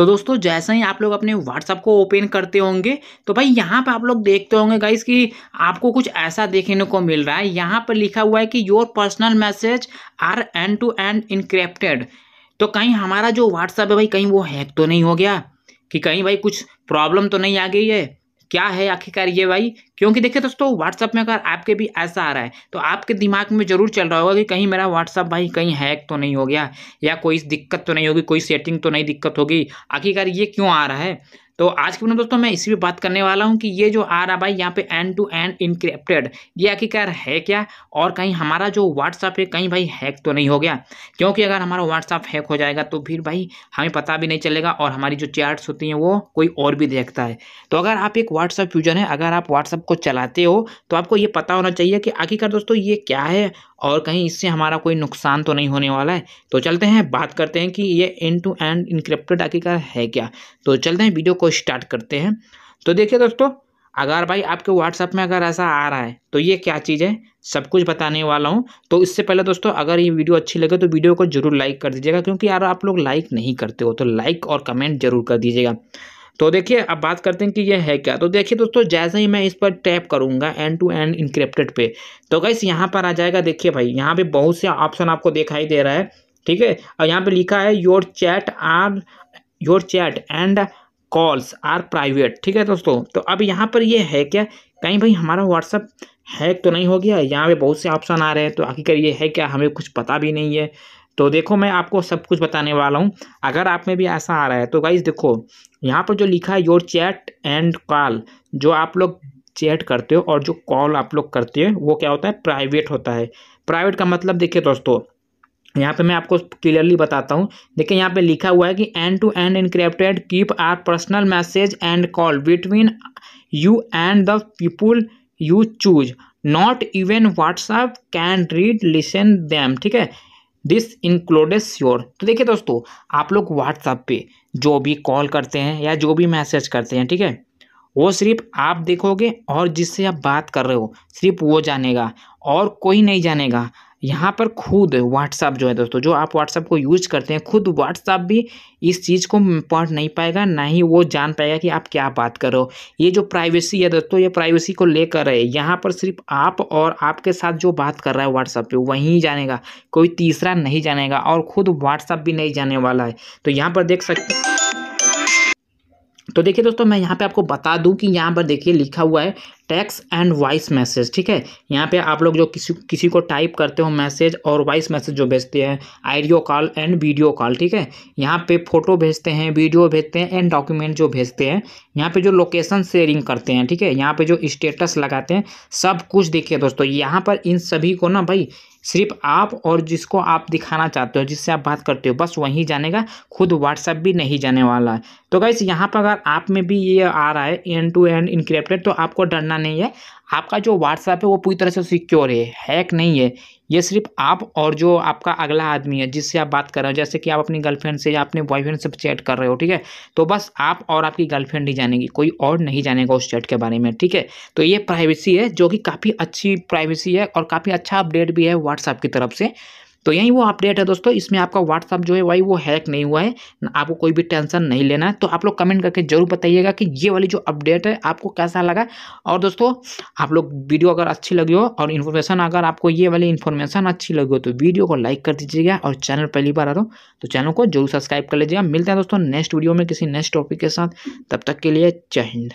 तो दोस्तों जैसा ही आप लोग अपने व्हाट्सअप को ओपन करते होंगे तो भाई यहाँ पर आप लोग देखते होंगे गाइस कि आपको कुछ ऐसा देखने को मिल रहा है यहाँ पर लिखा हुआ है कि your personal message are end to end encrypted तो कहीं हमारा जो व्हाट्सअप है भाई कहीं वो हैक तो नहीं हो गया कि कहीं भाई कुछ प्रॉब्लम तो नहीं आ गई है क्या है आखिरकार ये भाई क्योंकि देखिए दोस्तों व्हाट्सअप में अगर आपके भी ऐसा आ रहा है तो आपके दिमाग में जरूर चल रहा होगा कि कहीं मेरा व्हाट्सअप भाई कहीं हैक तो नहीं हो गया या कोई दिक्कत तो नहीं होगी कोई सेटिंग तो नहीं दिक्कत होगी आखिरकार ये क्यों आ रहा है तो आज के वीडियो दोस्तों मैं इसी पे बात करने वाला हूँ कि ये जो आ रहा भाई यहाँ पे एंड टू एंड इनक्रिप्टेड ये आखिरकार है क्या और कहीं हमारा जो व्हाट्सअप है कहीं भाई हैक तो नहीं हो गया क्योंकि अगर हमारा व्हाट्सअप हैक हो जाएगा तो फिर भाई हमें पता भी नहीं चलेगा और हमारी जो चैट्स होती हैं वो कोई और भी देखता है तो अगर आप एक व्हाट्सअप यूजर हैं अगर आप व्हाट्सअप को चलाते हो तो आपको ये पता होना चाहिए कि आखिरकार दोस्तों ये क्या है और कहीं इससे हमारा कोई नुकसान तो नहीं होने वाला है तो चलते हैं बात करते हैं कि ये एंड टू एंड इनक्रिप्टेड आखिरकार है क्या तो चलते हैं वीडियो को स्टार्ट करते हैं तो देखिए दोस्तों अगर भाई आपके व्हाट्सएप में अगर ऐसा आ रहा है तो ये क्या चीज़ है सब कुछ बताने वाला हूँ तो इससे पहले दोस्तों अगर ये वीडियो अच्छी लगे तो वीडियो को जरूर लाइक कर दीजिएगा क्योंकि यार आप लोग लाइक नहीं करते हो तो लाइक और कमेंट जरूर कर दीजिएगा तो देखिए अब बात करते हैं कि ये है क्या तो देखिए दोस्तों जैसे ही मैं इस पर टैप करूंगा एंड टू एंड इंक्रिप्टेड पे तो गैस यहाँ पर आ जाएगा देखिए भाई यहाँ पे बहुत से ऑप्शन आपको दिखाई दे रहा है ठीक है और यहाँ पे लिखा है your chat are your chat and calls are private ठीक है दोस्तों तो अब यहाँ पर ये है क्या कहीं भाई हमारा व्हाट्सअप हैक तो नहीं हो गया यहाँ पे बहुत से ऑप्शन आ रहे हैं तो आखिरकार ये है क्या हमें कुछ पता भी नहीं है तो देखो मैं आपको सब कुछ बताने वाला हूँ अगर आप में भी ऐसा आ रहा है तो गाइज देखो यहाँ पर जो लिखा है योर चैट एंड कॉल जो आप लोग चैट करते हो और जो कॉल आप लोग करते हो वो क्या होता है प्राइवेट होता है प्राइवेट का मतलब देखिए दोस्तों यहाँ पे मैं आपको क्लियरली बताता हूँ देखिए यहाँ पे लिखा हुआ है कि end to end encrypted keep are personal message and call between you and the people you choose not even WhatsApp can read listen them ठीक है दिस इंक्लूडेस योर तो देखिए दोस्तों आप लोग व्हाट्सअप पे जो भी कॉल करते हैं या जो भी मैसेज करते हैं ठीक है वो सिर्फ आप देखोगे और जिससे आप बात कर रहे हो सिर्फ वो जानेगा और कोई नहीं जानेगा यहाँ पर खुद व्हाट्सअप जो है दोस्तों जो आप व्हाट्सअप को यूज करते हैं खुद व्हाट्सअप भी इस चीज़ को पढ़ नहीं पाएगा ना ही वो जान पाएगा कि आप क्या बात करो ये जो प्राइवेसी है दोस्तों ये प्राइवेसी को लेकर है यहाँ पर सिर्फ आप और आपके साथ जो बात कर रहा है व्हाट्सअप पे वहीं जानेगा कोई तीसरा नहीं जानेगा और खुद व्हाट्सअप भी नहीं जाने वाला है तो यहाँ पर देख सकते तो देखिए दोस्तों मैं यहाँ पे आपको बता दूं कि यहाँ पर देखिए लिखा हुआ है टैक्स एंड वॉइस मैसेज ठीक है यहाँ पे आप लोग जो किसी किसी को टाइप करते हो मैसेज और वॉइस मैसेज जो भेजते हैं audio call and video call ठीक है यहाँ पे फोटो भेजते हैं वीडियो भेजते हैं एंड डॉक्यूमेंट जो भेजते हैं यहाँ पे जो लोकेशन शेयरिंग करते हैं ठीक है यहाँ पे जो स्टेटस लगाते हैं सब कुछ देखिए दोस्तों यहाँ पर इन सभी को ना भाई सिर्फ आप और जिसको आप दिखाना चाहते हो जिससे आप बात करते हो बस वहीं जानेगा खुद व्हाट्सअप भी नहीं जाने वाला है तो गाइस यहाँ पर अगर आप में भी ये आ रहा है एंड टू एंड इनक्रिप्टेड तो आपको डरना नहीं है आपका जो व्हाट्सएप है वो पूरी तरह से सिक्योर है हैक नहीं है ये सिर्फ आप और जो आपका अगला आदमी है जिससे आप बात कर रहे हो जैसे कि आप अपनी गर्लफ्रेंड से या अपने बॉयफ्रेंड से चैट कर रहे हो ठीक है तो बस आप और आपकी गर्लफ्रेंड ही जानेगी कोई और नहीं जानेगा उस चैट के बारे में ठीक है तो ये प्राइवेसी है जो कि काफ़ी अच्छी प्राइवेसी है और काफ़ी अच्छा अपडेट भी है व्हाट्सएप की तरफ से तो यही वो अपडेट है दोस्तों इसमें आपका व्हाट्सअप जो है वही वो हैक नहीं हुआ है आपको कोई भी टेंशन नहीं लेना है तो आप लोग कमेंट करके जरूर बताइएगा कि ये वाली जो अपडेट है आपको कैसा लगा और दोस्तों आप लोग वीडियो अगर अच्छी लगी हो और इन्फॉर्मेशन अगर आपको ये वाली इन्फॉर्मेशन अच्छी लगी हो तो वीडियो को लाइक कर दीजिएगा और चैनल पहली बार आ रहा हूँ तो चैनल को जरूर सब्सक्राइब कर लीजिएगा मिलते हैं दोस्तों नेक्स्ट वीडियो में किसी नेक्स्ट टॉपिक के साथ तब तक के लिए जय हिंद